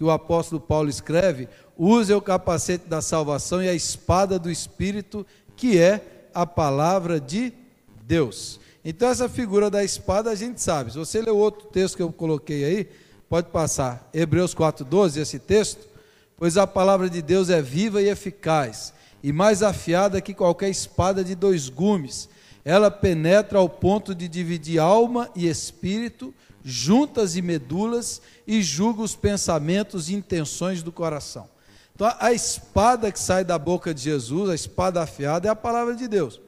que o apóstolo Paulo escreve, use o capacete da salvação e a espada do Espírito, que é a palavra de Deus. Então, essa figura da espada a gente sabe. Se você ler o outro texto que eu coloquei aí, pode passar. Hebreus 4,12, esse texto. Pois a palavra de Deus é viva e eficaz, e mais afiada que qualquer espada de dois gumes. Ela penetra ao ponto de dividir alma e espírito, juntas e medulas, e julga os pensamentos e intenções do coração. Então, a espada que sai da boca de Jesus, a espada afiada, é a palavra de Deus.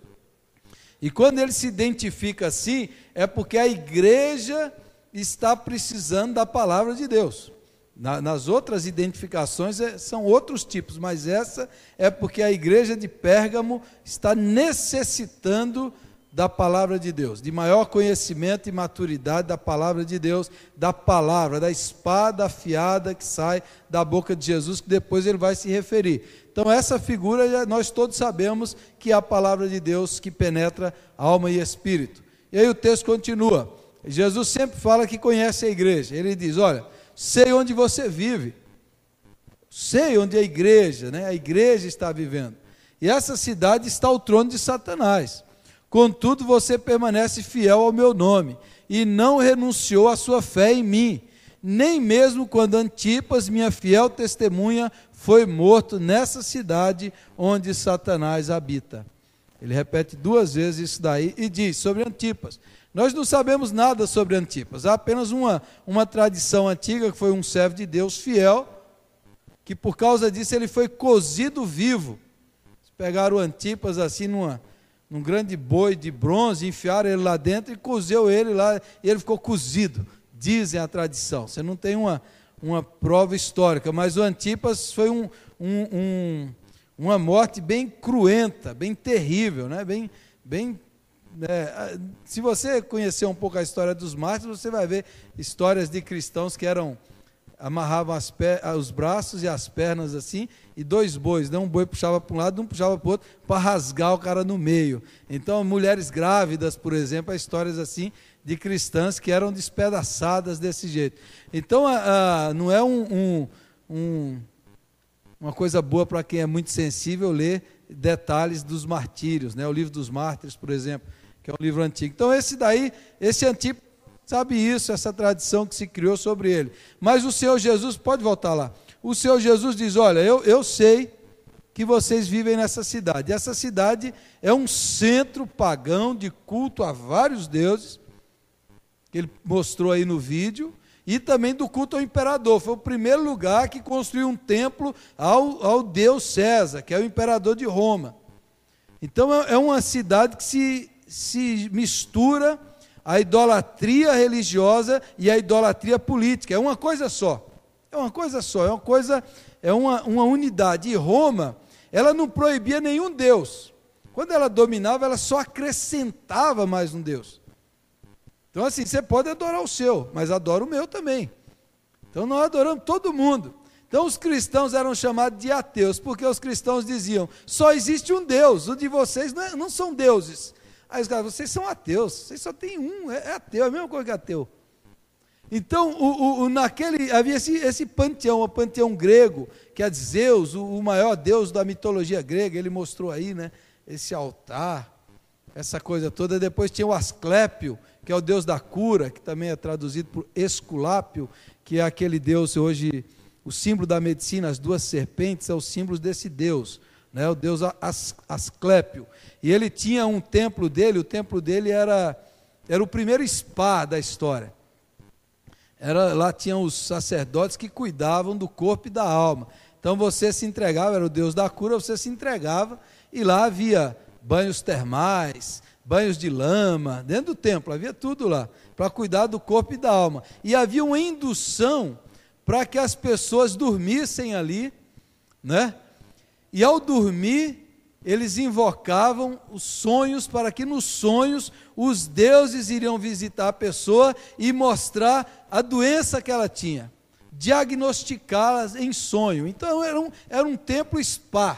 E quando ele se identifica assim, é porque a igreja está precisando da palavra de Deus. Na, nas outras identificações é, são outros tipos, mas essa é porque a igreja de Pérgamo está necessitando da palavra de Deus, de maior conhecimento e maturidade da palavra de Deus, da palavra, da espada afiada que sai da boca de Jesus, que depois ele vai se referir. Então, essa figura nós todos sabemos que é a palavra de Deus que penetra alma e espírito. E aí o texto continua. Jesus sempre fala que conhece a igreja. Ele diz: Olha, sei onde você vive, sei onde a igreja, né? a igreja está vivendo. E essa cidade está o trono de Satanás. Contudo, você permanece fiel ao meu nome e não renunciou à sua fé em mim, nem mesmo quando Antipas, minha fiel testemunha, foi morto nessa cidade onde Satanás habita. Ele repete duas vezes isso daí e diz sobre Antipas. Nós não sabemos nada sobre Antipas, há apenas uma, uma tradição antiga que foi um servo de Deus fiel, que por causa disso ele foi cozido vivo. Eles pegaram Antipas assim numa, num grande boi de bronze, enfiaram ele lá dentro e cozeu ele lá, e ele ficou cozido, dizem a tradição. Você não tem uma, uma prova histórica, mas o Antipas foi um, um, um uma morte bem cruenta, bem terrível, né? bem, bem é, se você conhecer um pouco a história dos mártires, você vai ver histórias de cristãos que eram amarravam ah, os braços e as pernas assim, e dois bois, né? um boi puxava para um lado, um puxava para o outro, para rasgar o cara no meio. Então, mulheres grávidas, por exemplo, há histórias assim de cristãs que eram despedaçadas desse jeito. Então, a, ah, a, ah, não é um, um, um, uma coisa boa para quem é muito sensível ler detalhes dos martírios, né? o livro dos mártires, por exemplo, que é um livro antigo. Então, esse daí, esse antigo Sabe isso, essa tradição que se criou sobre ele. Mas o Senhor Jesus, pode voltar lá. O Senhor Jesus diz: Olha, eu, eu sei que vocês vivem nessa cidade. Essa cidade é um centro pagão de culto a vários deuses, que ele mostrou aí no vídeo, e também do culto ao imperador. Foi o primeiro lugar que construiu um templo ao, ao deus César, que é o imperador de Roma. Então é, é uma cidade que se, se mistura a idolatria religiosa e a idolatria política. É uma coisa só. É uma coisa só, é uma coisa, é uma, uma unidade. E Roma, ela não proibia nenhum Deus. Quando ela dominava, ela só acrescentava mais um Deus. Então, assim, você pode adorar o seu, mas adora o meu também. Então, nós adoramos todo mundo. Então, os cristãos eram chamados de ateus, porque os cristãos diziam: só existe um Deus, o de vocês não, é, não são deuses, Aí os caras, vocês são ateus, vocês só tem um, é, é ateu, é a mesma coisa que ateu. Então, o, o, o, naquele, havia esse, esse panteão, o panteão grego, que é de Zeus, o, o, maior deus da mitologia grega, ele mostrou aí, né? Esse altar, essa coisa toda. Depois tinha o Asclépio, que é o deus da cura, que também é traduzido por Esculápio, que é aquele deus hoje, o símbolo da medicina, as duas serpentes, é o símbolo desse deus né, o deus As, Asclépio. E ele tinha um templo dele, o templo dele era, era o primeiro spa da história. Era, lá tinham os sacerdotes que cuidavam do corpo e da alma. Então você se entregava, era o deus da cura, você se entregava e lá havia banhos termais, banhos de lama, dentro do templo, havia tudo lá, para cuidar do corpo e da alma. E havia uma indução para que as pessoas dormissem ali, né? e ao dormir, eles invocavam os sonhos para que nos sonhos os deuses iriam visitar a pessoa e mostrar a doença que ela tinha, diagnosticá-las em sonho. Então era um, era um templo spa.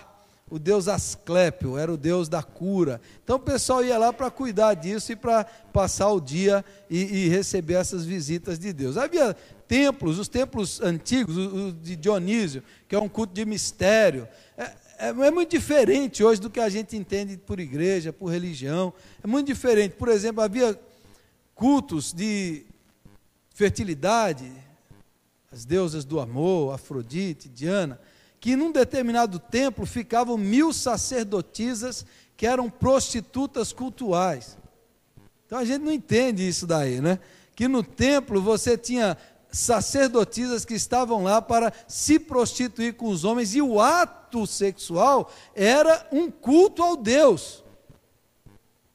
O deus Asclépio era o deus da cura. Então o pessoal ia lá para cuidar disso e para passar o dia e, e receber essas visitas de Deus. Havia templos, os templos antigos, o de Dionísio, que é um culto de mistério. É, é, é, muito diferente hoje do que a gente entende por igreja, por religião. É muito diferente. Por exemplo, havia cultos de fertilidade, as deusas do amor, Afrodite, Diana, que num determinado templo ficavam mil sacerdotisas que eram prostitutas cultuais. Então a gente não entende isso daí, né? Que no templo você tinha sacerdotisas que estavam lá para se prostituir com os homens e o ato ato sexual era um culto ao Deus.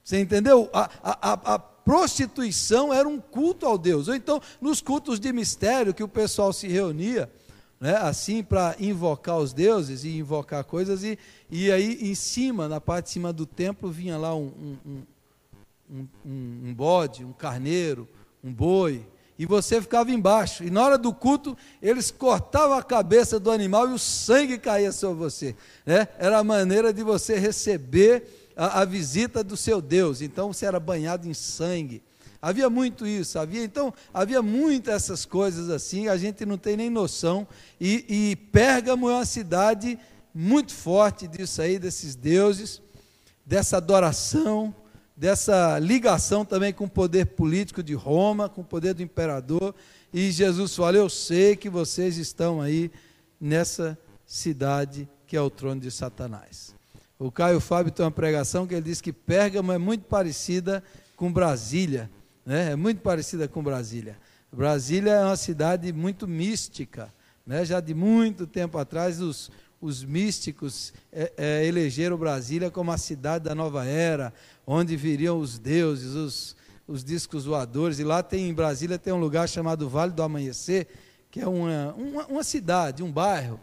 Você entendeu? A, a, a, prostituição era um culto ao Deus. Ou então, nos cultos de mistério que o pessoal se reunia, né, assim, para invocar os deuses e invocar coisas, e, e aí em cima, na parte de cima do templo, vinha lá um, um, um, um bode, um carneiro, um boi e você ficava embaixo. E na hora do culto, eles cortavam a cabeça do animal e o sangue caía sobre você. Né? Era a maneira de você receber a, a visita do seu Deus. Então você era banhado em sangue. Havia muito isso, havia então, havia muitas essas coisas assim, a gente não tem nem noção. E, e Pérgamo é uma cidade muito forte disso aí, desses deuses, dessa adoração, dessa ligação também com o poder político de Roma, com o poder do imperador. E Jesus fala: Eu sei que vocês estão aí nessa cidade que é o trono de Satanás. O Caio Fábio tem uma pregação que ele diz que Pérgamo é muito parecida com Brasília, né? é muito parecida com Brasília. Brasília é uma cidade muito mística, né? já de muito tempo atrás os, os místicos é, é, elegeram Brasília como a cidade da nova era, onde viriam os deuses, os, os discos voadores. E lá tem, em Brasília, tem um lugar chamado Vale do Amanhecer, que é uma, uma, uma cidade, um bairro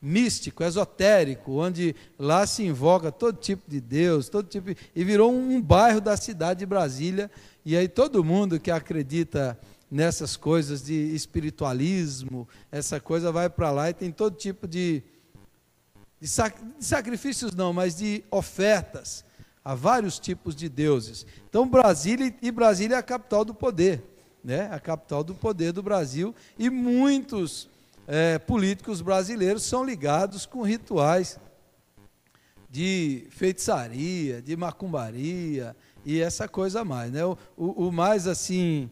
místico, esotérico, onde lá se invoca todo tipo de Deus, todo tipo e virou um, um bairro da cidade de Brasília. E aí todo mundo que acredita nessas coisas de espiritualismo, essa coisa vai para lá e tem todo tipo de, de, sac, de sacrifícios não, mas de ofertas Há vários tipos de deuses. Então, Brasília e Brasília é a capital do poder, né? A capital do poder do Brasil e muitos é, políticos brasileiros são ligados com rituais de feitiçaria, de macumbaria e essa coisa mais, né? O, o, o mais assim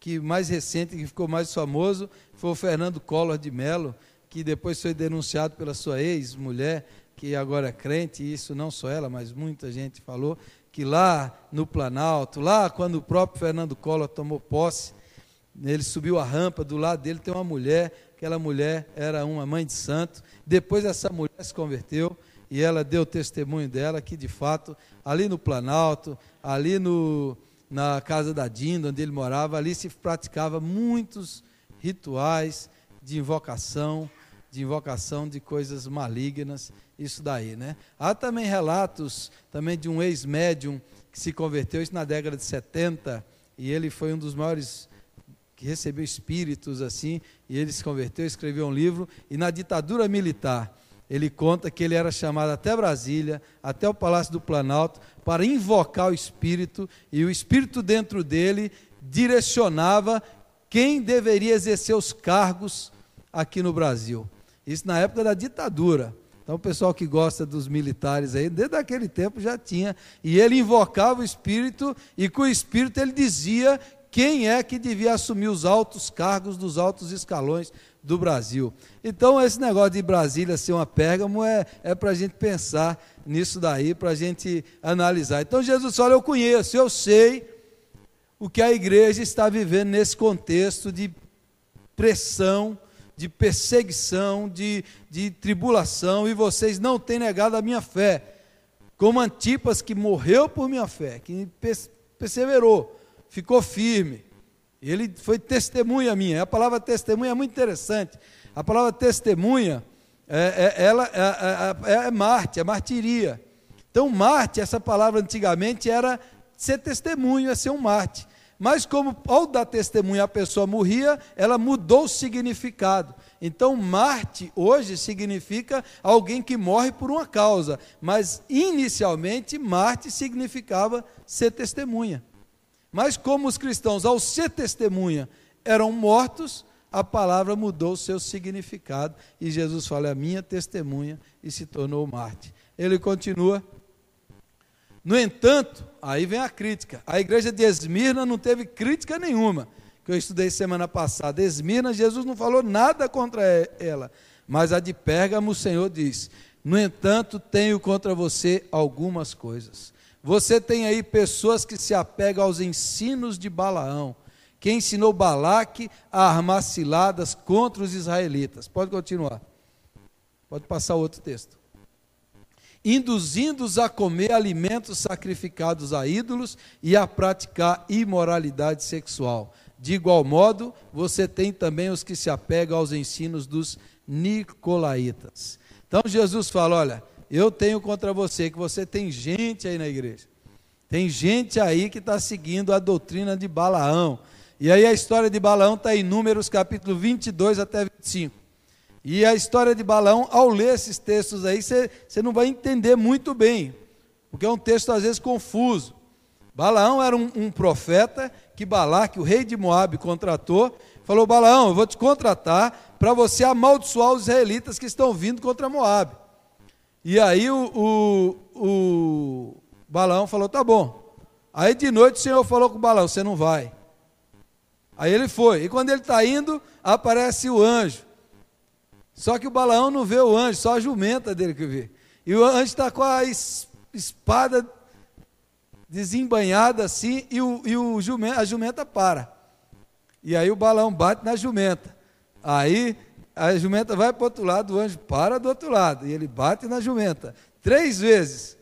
que mais recente que ficou mais famoso foi o Fernando Collor de Mello, que depois foi denunciado pela sua ex-mulher que agora é crente, e isso não só ela, mas muita gente falou, que lá no Planalto, lá quando o próprio Fernando Collor tomou posse, ele subiu a rampa, do lado dele tem uma mulher, aquela mulher era uma mãe de santo. Depois essa mulher se converteu e ela deu testemunho dela que de fato, ali no Planalto, ali no, na casa da Dinda, onde ele morava, ali se praticava muitos rituais de invocação, de invocação de coisas malignas isso daí, né? Há também relatos também de um ex-médium que se converteu isso na década de 70 e ele foi um dos maiores que recebeu espíritos assim, e ele se converteu, escreveu um livro e na ditadura militar ele conta que ele era chamado até Brasília, até o Palácio do Planalto, para invocar o espírito, e o espírito dentro dele direcionava quem deveria exercer os cargos aqui no Brasil. Isso na época da ditadura. Então, o pessoal que gosta dos militares aí, desde aquele tempo já tinha. E ele invocava o Espírito, e com o Espírito ele dizia quem é que devia assumir os altos cargos dos altos escalões do Brasil. Então, esse negócio de Brasília ser uma Pérgamo é, é para a gente pensar nisso daí, para a gente analisar. Então, Jesus fala: Eu conheço, eu sei o que a igreja está vivendo nesse contexto de pressão de perseguição, de, de tribulação, e vocês não têm negado a minha fé. Como Antipas, que morreu por minha fé, que perseverou, ficou firme. Ele foi testemunha minha. A palavra testemunha é muito interessante. A palavra testemunha, é, é ela é, é, é, é Marte, é martiria. Então, Marte, essa palavra antigamente era ser testemunho, é ser um Marte. Mas como ao dar testemunho a pessoa morria, ela mudou o significado. Então, Marte hoje significa alguém que morre por uma causa, mas inicialmente Marte significava ser testemunha. Mas como os cristãos, ao ser testemunha, eram mortos, a palavra mudou o seu significado e Jesus fala: é "A minha testemunha" e se tornou Marte. Ele continua no entanto, aí vem a crítica. A igreja de Esmirna não teve crítica nenhuma, que eu estudei semana passada. Esmirna, Jesus não falou nada contra ela, mas a de Pérgamo, o Senhor diz: No entanto, tenho contra você algumas coisas. Você tem aí pessoas que se apegam aos ensinos de Balaão, que ensinou Balaque a armar ciladas contra os israelitas. Pode continuar. Pode passar outro texto induzindo-os a comer alimentos sacrificados a ídolos e a praticar imoralidade sexual. De igual modo, você tem também os que se apegam aos ensinos dos nicolaítas. Então Jesus fala: olha, eu tenho contra você que você tem gente aí na igreja. Tem gente aí que está seguindo a doutrina de Balaão. E aí a história de Balaão está em Números capítulo 22 até 25. E a história de Balaão, ao ler esses textos aí, você, você não vai entender muito bem, porque é um texto às vezes confuso. Balaão era um, um profeta que Balaque, o rei de Moab, contratou. Falou: Balaão, eu vou te contratar para você amaldiçoar os israelitas que estão vindo contra Moab. E aí o, o, o Balaão falou: Tá bom. Aí de noite o Senhor falou com Balaão: Você não vai. Aí ele foi. E quando ele está indo, aparece o anjo. Só que o Balaão não vê o anjo, só a jumenta dele que vê. E o anjo está com a espada desembanhada assim, e, o, e o jumenta, a jumenta para. E aí o Balaão bate na jumenta. Aí a jumenta vai para o outro lado, o anjo para do outro lado. E ele bate na jumenta. Três vezes.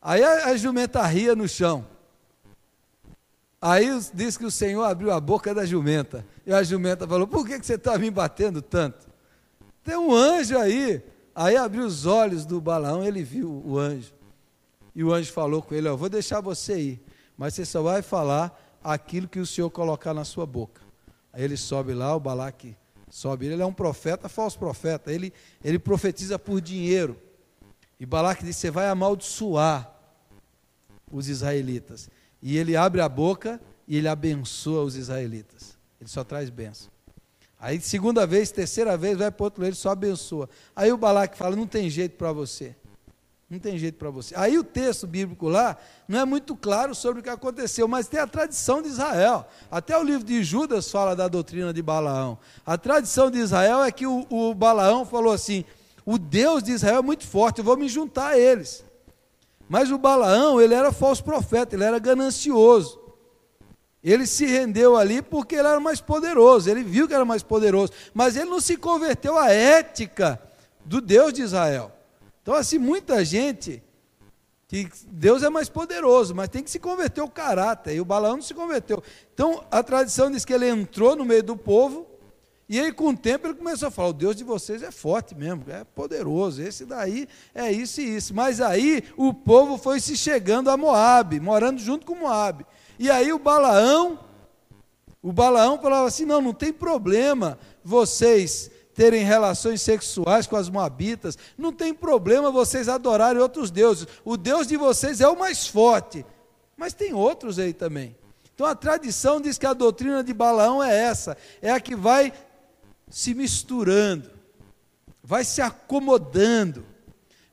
Aí a, a jumenta ria no chão. Aí diz que o Senhor abriu a boca da jumenta. E a jumenta falou: Por que, que você está me batendo tanto? Tem um anjo aí. Aí abriu os olhos do Balaão, ele viu o anjo. E o anjo falou com ele: Eu vou deixar você ir, mas você só vai falar aquilo que o Senhor colocar na sua boca. Aí ele sobe lá, o Balaque sobe. Ele é um profeta, falso profeta. Ele, ele profetiza por dinheiro. E Balaque disse: Você vai amaldiçoar os israelitas. E ele abre a boca e ele abençoa os israelitas. Ele só traz bênção. Aí, segunda vez, terceira vez, vai para outro lado, ele só abençoa. Aí o Balaque fala: não tem jeito para você. Não tem jeito para você. Aí o texto bíblico lá não é muito claro sobre o que aconteceu, mas tem a tradição de Israel. Até o livro de Judas fala da doutrina de Balaão. A tradição de Israel é que o, o Balaão falou assim: o Deus de Israel é muito forte, eu vou me juntar a eles. Mas o Balaão, ele era falso profeta, ele era ganancioso. Ele se rendeu ali porque ele era mais poderoso, ele viu que era mais poderoso, mas ele não se converteu à ética do Deus de Israel. Então, assim, muita gente que Deus é mais poderoso, mas tem que se converter o caráter, e o Balaão não se converteu. Então, a tradição diz que ele entrou no meio do povo, e aí, com o tempo, ele começou a falar: o Deus de vocês é forte mesmo, é poderoso, esse daí é isso e isso. Mas aí o povo foi se chegando a Moab, morando junto com Moab. E aí o Balaão, o Balaão falava assim: não, não tem problema vocês terem relações sexuais com as moabitas, não tem problema vocês adorarem outros deuses. O Deus de vocês é o mais forte. Mas tem outros aí também. Então a tradição diz que a doutrina de Balaão é essa, é a que vai se misturando, vai se acomodando,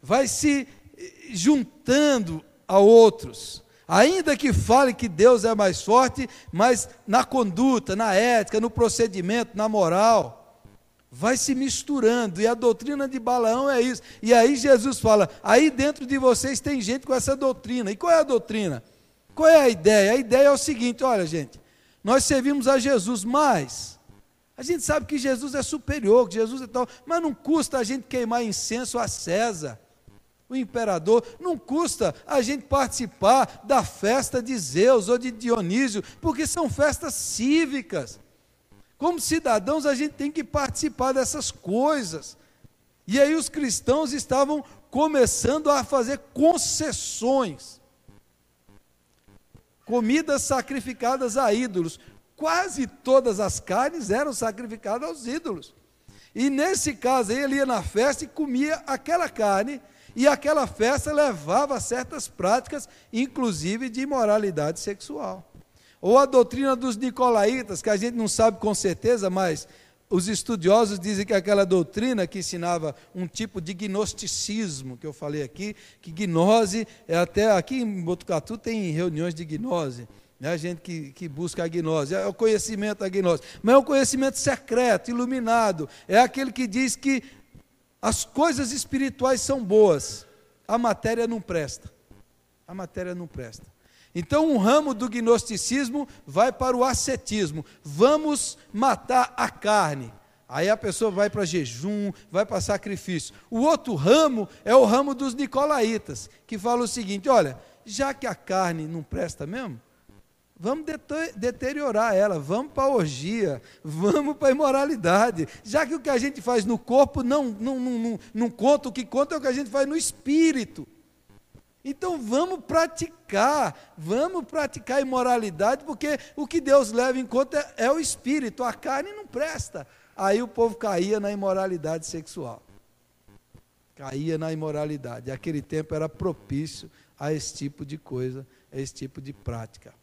vai se eh, juntando a outros. Ainda que fale que Deus é mais forte, mas na conduta, na ética, no procedimento, na moral, vai se misturando. E a doutrina de Balaão é isso. E aí Jesus fala: aí dentro de vocês tem gente com essa doutrina. E qual é a doutrina? Qual é a ideia? A ideia é o seguinte: olha, gente, nós servimos a Jesus, mas a gente sabe que Jesus é superior, que Jesus é tal, mas não custa a gente queimar incenso a César, o imperador, não custa a gente participar da festa de Zeus ou de Dionísio, porque são festas cívicas. Como cidadãos, a gente tem que participar dessas coisas. E aí os cristãos estavam começando a fazer concessões. Comidas sacrificadas a ídolos quase todas as carnes eram sacrificadas aos ídolos. E nesse caso, ele ia na festa e comia aquela carne, e aquela festa levava a certas práticas, inclusive de imoralidade sexual. Ou a doutrina dos nicolaítas, que a gente não sabe com certeza, mas os estudiosos dizem que aquela doutrina que ensinava um tipo de gnosticismo, que eu falei aqui, que gnose, é até aqui em Botucatu tem reuniões de gnose. É a gente que, que busca a gnose, é o conhecimento da gnose, mas é um conhecimento secreto, iluminado, é aquele que diz que as coisas espirituais são boas, a matéria não presta. A matéria não presta. Então, um ramo do gnosticismo vai para o ascetismo. Vamos matar a carne. Aí a pessoa vai para jejum, vai para sacrifício. O outro ramo é o ramo dos nicolaítas, que fala o seguinte: olha, já que a carne não presta mesmo, Vamos deteriorar ela, vamos para a orgia, vamos para a imoralidade, já que o que a gente faz no corpo não, não, não, não, não conta, o que conta é o que a gente faz no espírito. Então vamos praticar, vamos praticar imoralidade, porque o que Deus leva em conta é, é o espírito, a carne não presta. Aí o povo caía na imoralidade sexual. Caía na imoralidade. Aquele tempo era propício a esse tipo de coisa, a esse tipo de prática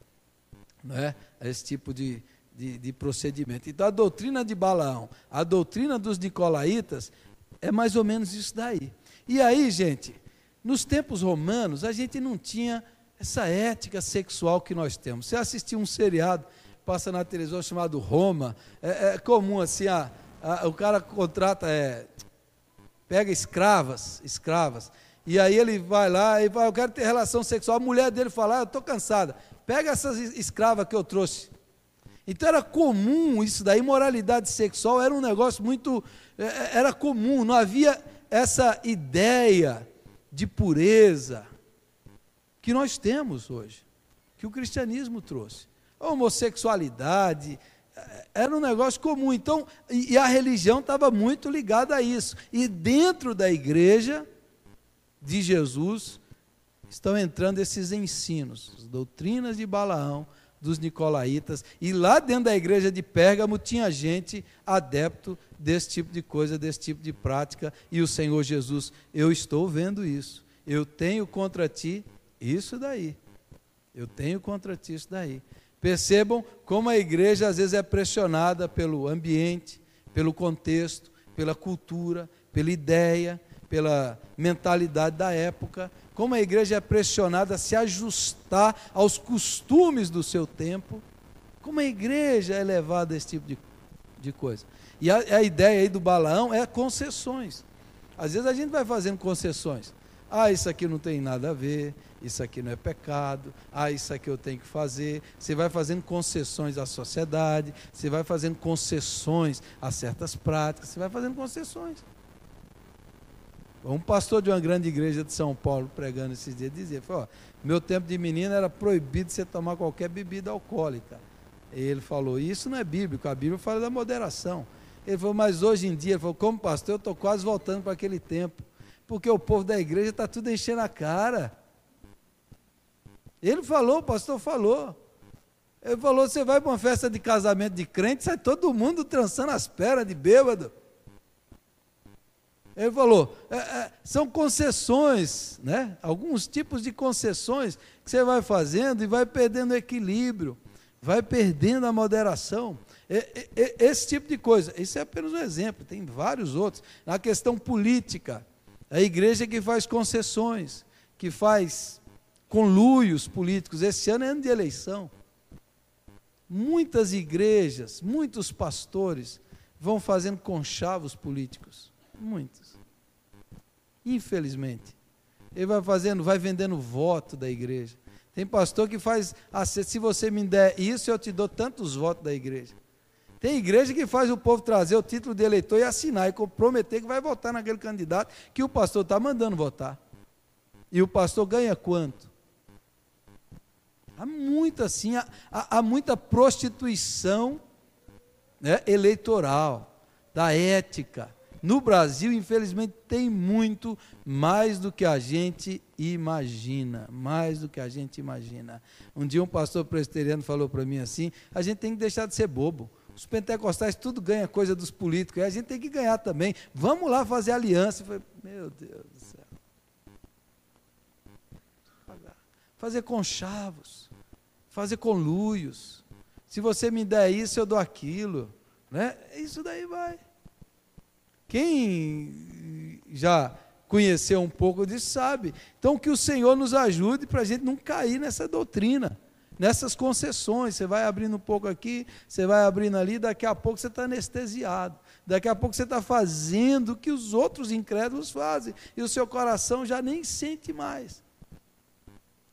né, esse tipo de, de, de procedimento. Então, a doutrina de Balaão, a doutrina dos Nicolaitas, é mais ou menos isso daí. E aí, gente, nos tempos romanos, a gente não tinha essa ética sexual que nós temos. Você assistiu um seriado, passa na televisão chamado Roma, é, é comum assim, a, a, o cara contrata, é, pega escravas, escravas, e aí ele vai lá e vai, eu quero ter relação sexual, a mulher dele fala, ah, eu estou cansada. Pega essas escravas que eu trouxe. Então era comum isso daí, moralidade sexual era um negócio muito. É, é, era comum, não havia essa ideia de pureza que nós temos hoje, que o cristianismo trouxe. A homossexualidade é, era um negócio comum. Então, e a religião estava muito ligada a isso. E dentro da igreja de Jesus, estão entrando esses ensinos, as doutrinas de Balaão, dos nicolaítas, e lá dentro da igreja de Pérgamo tinha gente adepto desse tipo de coisa, desse tipo de prática, e o Senhor Jesus, eu estou vendo isso. Eu tenho contra ti isso daí. Eu tenho contra ti isso daí. Percebam como a igreja às vezes é pressionada pelo ambiente, pelo contexto, pela cultura, pela ideia, pela mentalidade da época, como a igreja é pressionada a se ajustar aos costumes do seu tempo, como a igreja é levada a esse tipo de, de coisa. E a, a ideia aí do Balaão é concessões. Às vezes a gente vai fazendo concessões. Ah, isso aqui não tem nada a ver, isso aqui não é pecado, ah, isso aqui eu tenho que fazer. Você vai fazendo concessões à sociedade, você vai fazendo concessões a certas práticas, você vai fazendo concessões. Um pastor de uma grande igreja de São Paulo pregando esses dias dizia: falou, Meu tempo de menino era proibido você tomar qualquer bebida alcoólica. Ele falou: Isso não é bíblico, a Bíblia fala da moderação. Ele falou: Mas hoje em dia, ele falou, como pastor, eu estou quase voltando para aquele tempo, porque o povo da igreja está tudo enchendo a cara. Ele falou, o pastor falou. Ele falou: Você vai para uma festa de casamento de crente, sai todo mundo trançando as pernas de bêbado. Ele falou, é, é, são concessões, né? alguns tipos de concessões que você vai fazendo e vai perdendo equilíbrio, vai perdendo a moderação. É, esse tipo de coisa. Isso é apenas um exemplo, tem vários outros. Na questão política, a igreja que faz concessões, que faz conluios políticos. Esse ano é ano de eleição. Muitas igrejas, muitos pastores vão fazendo conchavos políticos Muitos. Infelizmente. Ele vai fazendo, vai vendendo voto da igreja. Tem pastor que faz, ah, se você me der isso, eu te dou tantos votos da igreja. Tem igreja que faz o povo trazer o título de eleitor e assinar e comprometer que vai votar naquele candidato que o pastor está mandando votar. E o pastor ganha quanto? Há muito assim, há, há, há muita prostituição né, eleitoral, da ética, no Brasil, infelizmente, tem muito mais do que a gente imagina, mais do que a gente imagina. Um dia um pastor presteriano falou para mim assim: "A gente tem que deixar de ser bobo. Os pentecostais tudo ganha coisa dos políticos, e a gente tem que ganhar também. Vamos lá fazer aliança". falei, "Meu Deus do céu. Fazer conchavos, fazer conluios. Se você me der isso, eu dou aquilo, né? Isso daí vai quem já conheceu um pouco disso sabe. Então, que o Senhor nos ajude para a gente não cair nessa doutrina, nessas concessões. Você vai abrindo um pouco aqui, você vai abrindo ali, daqui a pouco você está anestesiado. Daqui a pouco você está fazendo o que os outros incrédulos fazem, e o seu coração já nem sente mais.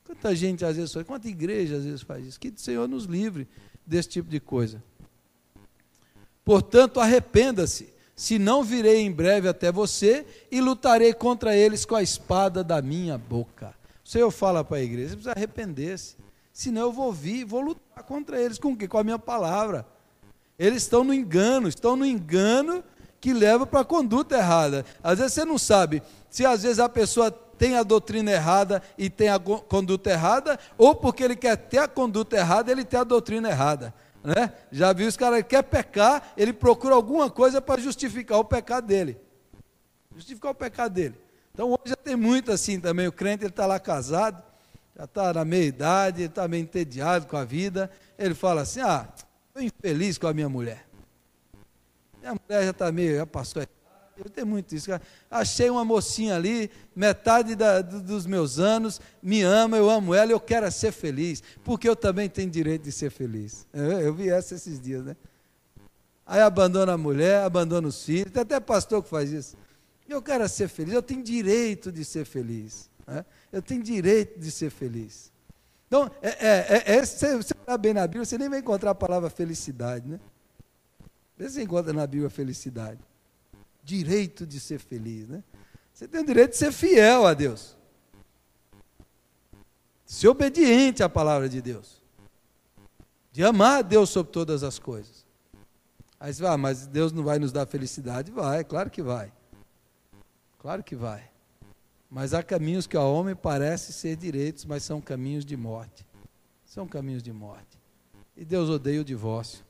Quanta gente às vezes faz, quanta igreja às vezes faz isso. Que o Senhor nos livre desse tipo de coisa. Portanto, arrependa-se se não virei em breve até você e lutarei contra eles com a espada da minha boca. O Senhor fala para a igreja, você precisa arrepender-se, senão eu vou vir, vou lutar contra eles, com o quê? Com a minha palavra. Eles estão no engano, estão no engano que leva para a conduta errada. Às vezes você não sabe se às vezes a pessoa tem a doutrina errada e tem a conduta errada, ou porque ele quer ter a conduta errada, ele tem a doutrina errada. Né? Já viu os caras que quer pecar, ele procura alguma coisa para justificar o pecado dele. Justificar o pecado dele. Então hoje já tem muito assim também. O crente ele está lá casado, já está na meia idade, está meio entediado com a vida. Ele fala assim: ah, estou infeliz com a minha mulher. Minha mulher já está meio, já ah, passou a é eu tenho muito isso, Achei uma mocinha ali, metade da, do, dos meus anos, me ama, eu amo ela, eu quero ser feliz, porque eu também tenho direito de ser feliz. Eu, é, eu vi essa esses dias, né? Aí abandona a mulher, abandona os filhos, tem até pastor que faz isso. Eu quero ser feliz, eu tenho direito de ser feliz. Né? Eu tenho direito de ser feliz. Então, é, é, é, é você olhar bem na Bíblia, você nem vai encontrar a palavra felicidade, né? Você se encontra na Bíblia felicidade direito de ser feliz, né? Você tem o direito de ser fiel a Deus. De ser obediente à palavra de Deus. De amar a Deus sobre todas as coisas. Aí você vai, ah, mas Deus não vai nos dar felicidade? Vai, claro que vai. Claro que vai. Mas há caminhos que ao homem parece ser direitos, mas são caminhos de morte. São caminhos de morte. E Deus odeia o divórcio.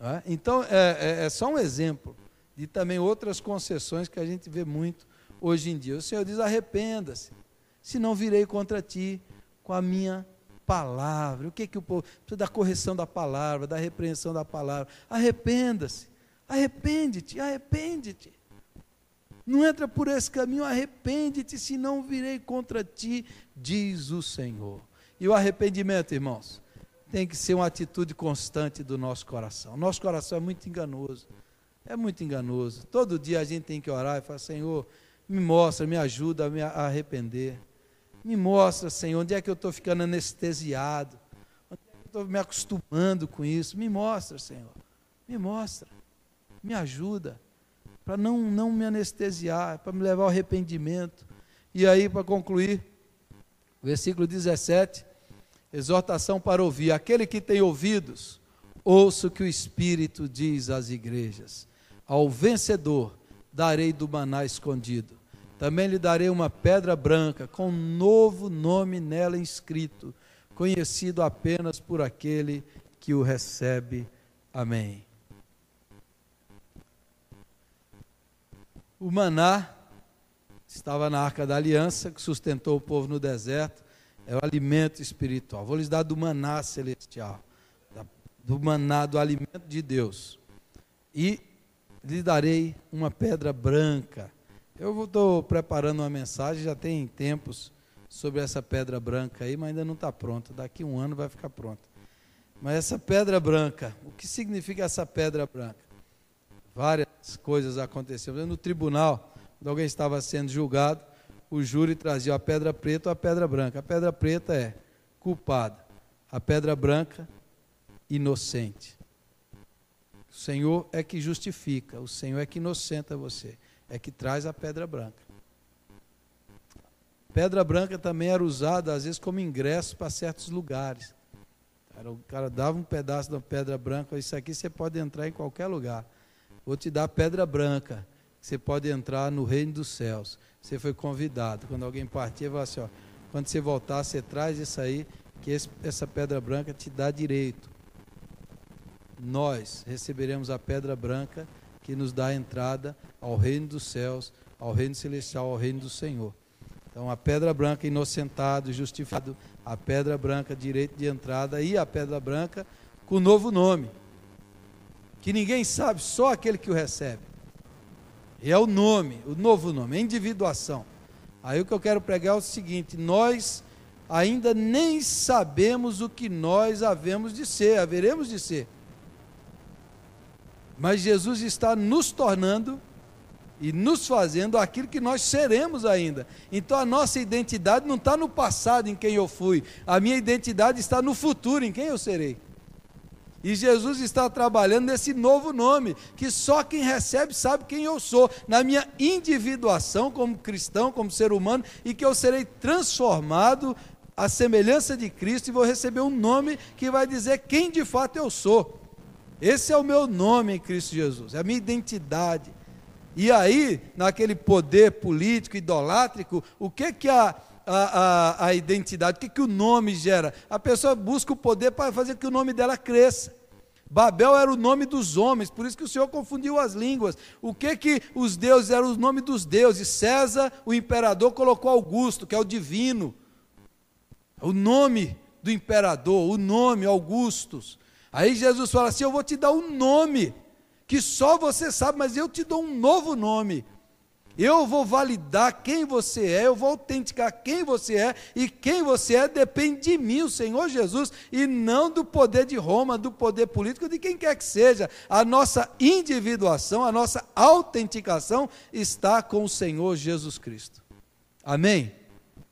É? Então, é, é, é só um exemplo e também outras concessões que a gente vê muito hoje em dia. O Senhor diz: arrependa-se, se não virei contra ti com a minha palavra. O que que o povo precisa da correção da palavra, da repreensão da palavra? Arrependa-se. Arrepende-te, arrepende-te. Não entra por esse caminho, arrepende-te, senão virei contra ti, diz o Senhor. E o arrependimento, irmãos, tem que ser uma atitude constante do nosso coração. Nosso coração é muito enganoso. É muito enganoso. Todo dia a gente tem que orar e falar: Senhor, me mostra, me ajuda a me arrepender. Me mostra, Senhor, onde é que eu estou ficando anestesiado? Onde é que eu estou me acostumando com isso? Me mostra, Senhor. Me mostra. Me ajuda. Para não, não me anestesiar, para me levar ao arrependimento. E aí, para concluir, versículo 17, exortação para ouvir. Aquele que tem ouvidos, ouça o que o Espírito diz às igrejas. Ao vencedor darei do maná escondido. Também lhe darei uma pedra branca com um novo nome nela inscrito, conhecido apenas por aquele que o recebe. Amém. O maná estava na arca da aliança que sustentou o povo no deserto, é o alimento espiritual. Vou lhes dar do maná celestial, do maná, do alimento de Deus. E lhe darei uma pedra branca. Eu estou preparando uma mensagem, já tem tempos sobre essa pedra branca aí, mas ainda não está pronta. Daqui um ano vai ficar pronta. Mas essa pedra branca, o que significa essa pedra branca? Várias coisas aconteceram. No tribunal, quando alguém estava sendo julgado, o júri trazia a pedra preta ou a pedra branca. A pedra preta é culpada, a pedra branca, inocente. O Senhor é que justifica, o Senhor é que inocenta você, é que traz a pedra branca. Pedra branca também era usada às vezes como ingresso para certos lugares. O cara dava um pedaço da pedra branca, isso aqui você pode entrar em qualquer lugar. Vou te dar pedra branca, você pode entrar no reino dos céus. Você foi convidado. Quando alguém partia, falava: assim, ó, quando você voltar, você traz isso aí, que esse, essa pedra branca te dá direito nós receberemos a pedra branca que nos dá a entrada ao reino dos céus, ao reino celestial, ao reino do Senhor. Então, a pedra branca, inocentado, justificado, a pedra branca, direito de entrada, e a pedra branca com novo nome, que ninguém sabe, só aquele que o recebe. E é o nome, o novo nome, a individuação. Aí o que eu quero pregar é o seguinte: nós ainda nem sabemos o que nós havemos de ser, haveremos de ser. Mas Jesus está nos tornando e nos fazendo aquilo que nós seremos ainda. Então a nossa identidade não está no passado em quem eu fui, a minha identidade está no futuro em quem eu serei. E Jesus está trabalhando nesse novo nome, que só quem recebe sabe quem eu sou, na minha individuação como cristão, como ser humano, e que eu serei transformado à semelhança de Cristo e vou receber um nome que vai dizer quem de fato eu sou. Esse é o meu nome em Cristo Jesus, é a minha identidade. E aí, naquele poder político idolátrico, o que que a, a, a, a identidade, o que, que o nome gera? A pessoa busca o poder para fazer que o nome dela cresça. Babel era o nome dos homens, por isso que o Senhor confundiu as línguas. O que que os deuses eram o nome dos deuses? César, o imperador, colocou Augusto, que é o divino. O nome do imperador, o nome Augustus. Aí Jesus fala assim: Eu vou te dar um nome, que só você sabe, mas eu te dou um novo nome. Eu vou validar quem você é, eu vou autenticar quem você é, e quem você é depende de mim, o Senhor Jesus, e não do poder de Roma, do poder político, de quem quer que seja. A nossa individuação, a nossa autenticação está com o Senhor Jesus Cristo. Amém?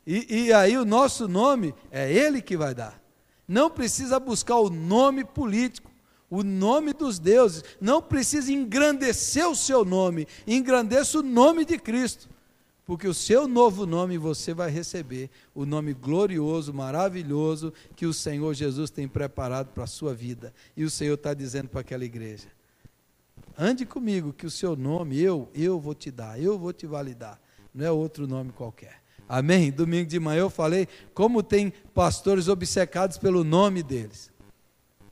E, e aí o nosso nome é Ele que vai dar não precisa buscar o nome político, o nome dos deuses, não precisa engrandecer o seu nome, engrandeça o nome de Cristo, porque o seu novo nome você vai receber, o nome glorioso, maravilhoso que o Senhor Jesus tem preparado para a sua vida. E o Senhor está dizendo para aquela igreja: ande comigo, que o seu nome eu, eu vou te dar, eu vou te validar, não é outro nome qualquer. Amém? Domingo de manhã eu falei como tem pastores obcecados pelo nome deles.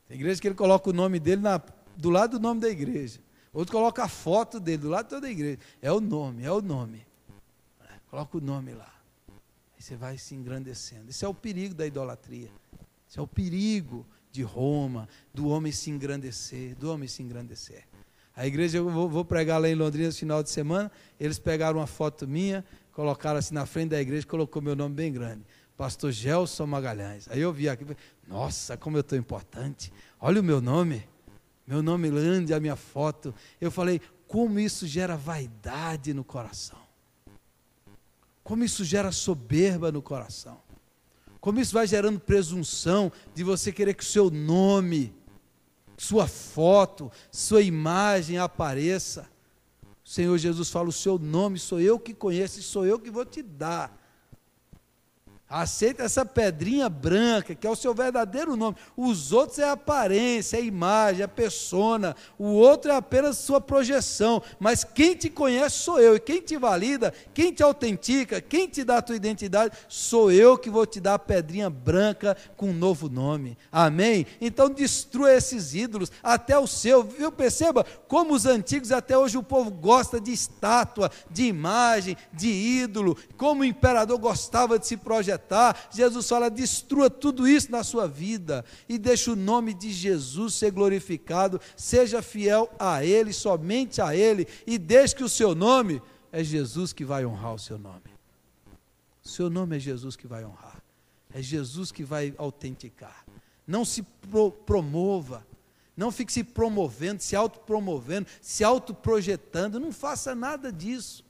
Tem igreja que ele coloca o nome dele na, do lado do nome da igreja. Outro coloca a foto dele do lado de toda a igreja. É o nome, é o nome. É, coloca o nome lá. Aí você vai se engrandecendo. Esse é o perigo da idolatria. Esse é o perigo de Roma, do homem se engrandecer, do homem se engrandecer. A igreja, eu vou, vou pregar lá em Londrina no final de semana, eles pegaram uma foto minha, colocaram assim na frente da igreja, colocou meu nome bem grande. Pastor Gelson Magalhães. Aí eu vi aqui, nossa, como eu estou importante. Olha o meu nome. Meu nome grande, a minha foto. Eu falei, como isso gera vaidade no coração. Como isso gera soberba no coração. Como isso vai gerando presunção de você querer que o seu nome sua foto, sua imagem apareça. O Senhor Jesus fala: O seu nome sou eu que conheço sou eu que vou te dar. Aceita essa pedrinha branca, que é o seu verdadeiro nome. Os outros é a aparência, é a imagem, é a persona. O outro é apenas sua projeção. Mas quem te conhece sou eu. E quem te valida, quem te autentica, quem te dá a tua identidade, sou eu que vou te dar a pedrinha branca com um novo nome. Amém? Então destrua esses ídolos, até o seu. Viu? Perceba como os antigos, até hoje, o povo gosta de estátua, de imagem, de ídolo. Como o imperador gostava de se projetar afetar. Jesus fala: destrua tudo isso na sua vida e deixe o nome de Jesus ser glorificado. Seja fiel a Ele, somente a Ele, e deixe que o seu nome é Jesus que vai honrar o seu nome. O seu nome é Jesus que vai honrar. É Jesus que vai autenticar. Não se pro promova. Não fique se promovendo, se autopromovendo, se autoprojetando. Não faça nada disso.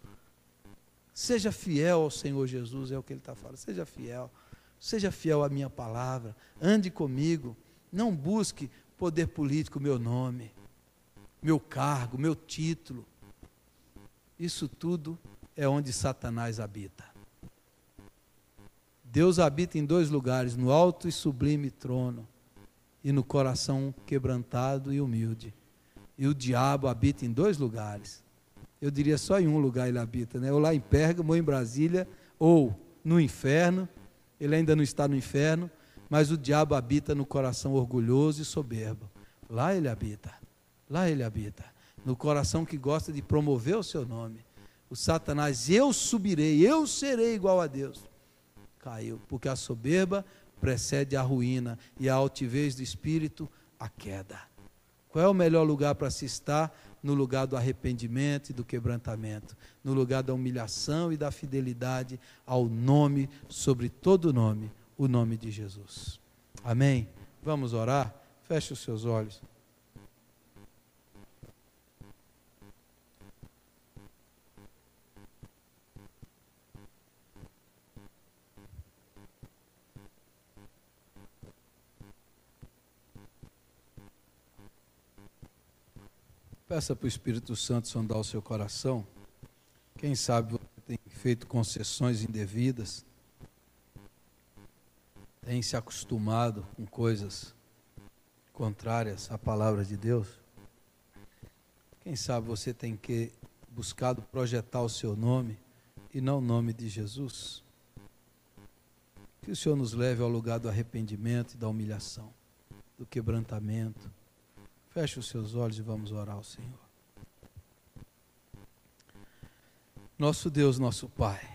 Seja fiel ao Senhor Jesus, é o que ele está falando. Seja fiel. Seja fiel à minha palavra. Ande comigo. Não busque poder político, meu nome, meu cargo, meu título. Isso tudo é onde Satanás habita. Deus habita em dois lugares, no alto e sublime trono e no coração quebrantado e humilde. E o diabo habita em dois lugares, eu diria só em um lugar ele habita, né? ou lá em Pérgamo, ou em Brasília, ou no inferno. Ele ainda não está no inferno, mas o diabo habita no coração orgulhoso e soberbo. Lá ele habita, lá ele habita, no coração que gosta de promover o seu nome. O Satanás, eu subirei, eu serei igual a Deus. Caiu, porque a soberba precede a ruína e a altivez do espírito, a queda. Qual é o melhor lugar para se estar no lugar do arrependimento e do quebrantamento, no lugar da humilhação e da fidelidade ao nome, sobre todo nome, o nome de Jesus. Amém? Vamos orar? Feche os seus olhos. Peça para o Espírito Santo sondar o seu coração. Quem sabe você tem feito concessões indevidas, tem se acostumado com coisas contrárias à palavra de Deus. Quem sabe você tem que buscado projetar o seu nome e não o nome de Jesus. Que o Senhor nos leve ao lugar do arrependimento e da humilhação, do quebrantamento, Feche os seus olhos e vamos orar ao Senhor. Nosso Deus, nosso Pai,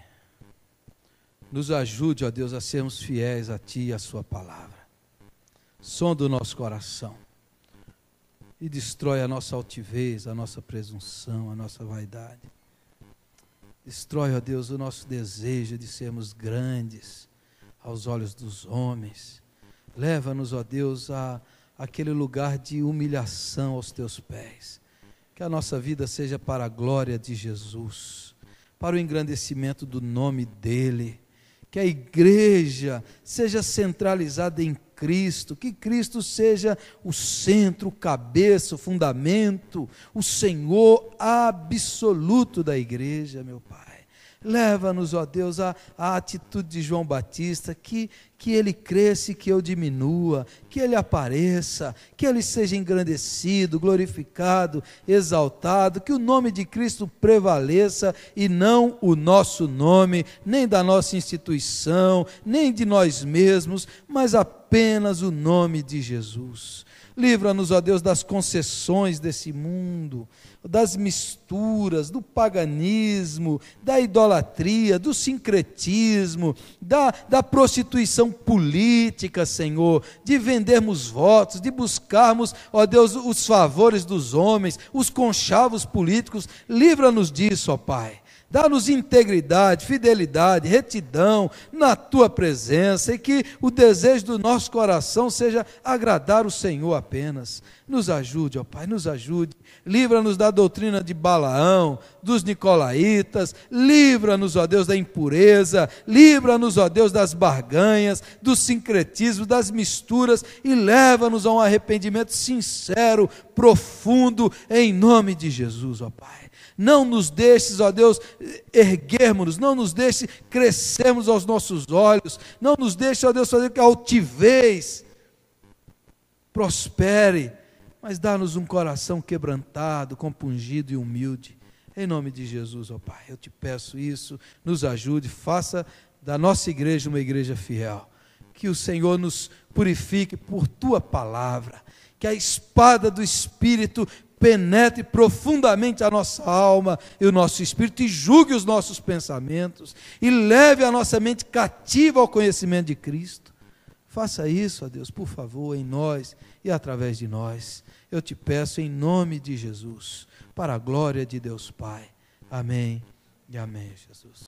nos ajude, ó Deus, a sermos fiéis a Ti e à Sua palavra. Sonda o nosso coração e destrói a nossa altivez, a nossa presunção, a nossa vaidade. Destrói, ó Deus, o nosso desejo de sermos grandes aos olhos dos homens. Leva-nos, ó Deus, a aquele lugar de humilhação aos teus pés. Que a nossa vida seja para a glória de Jesus, para o engrandecimento do nome dEle. Que a igreja seja centralizada em Cristo, que Cristo seja o centro, o cabeça, o fundamento, o Senhor absoluto da igreja, meu Pai. Leva-nos, ó Deus, à, a atitude de João Batista, que, que ele cresça e que eu diminua, que ele apareça, que ele seja engrandecido, glorificado, exaltado, que o nome de Cristo prevaleça e não o nosso nome, nem da nossa instituição, nem de nós mesmos, mas apenas apenas o nome de Jesus. Livra-nos, ó Deus, das concessões desse mundo, das misturas, do paganismo, da idolatria, do sincretismo, da, da prostituição política, Senhor, de vendermos votos, de buscarmos, ó Deus, os favores dos homens, os conchavos políticos. Livra-nos disso, ó Pai. Dá-nos integridade, fidelidade, retidão na tua presença e que o desejo do nosso coração seja agradar o Senhor apenas. Nos ajude, ó Pai, nos ajude. Livra-nos da doutrina de Balaão, dos Nicolaitas. Livra-nos, ó Deus, da impureza. Livra-nos, ó Deus, das barganhas, do sincretismo, das misturas e leva-nos a um arrependimento sincero, profundo, em nome de Jesus, ó Pai. Não nos deixes, ó Deus, erguermos-nos, não nos deixe crescermos aos nossos olhos, não nos deixe, ó Deus, fazer que a altivez prospere, mas dá-nos um coração quebrantado, compungido e humilde. Em nome de Jesus, ó Pai, eu te peço isso, nos ajude, faça da nossa igreja uma igreja fiel. Que o Senhor nos purifique por tua palavra, que a espada do Espírito penetre profundamente a nossa alma e o nosso espírito e julgue os nossos pensamentos e leve a nossa mente cativa ao conhecimento de Cristo. Faça isso, ó Deus, por favor, em nós e através de nós. Eu te peço em nome de Jesus, para a glória de Deus Pai. Amém e amém, Jesus.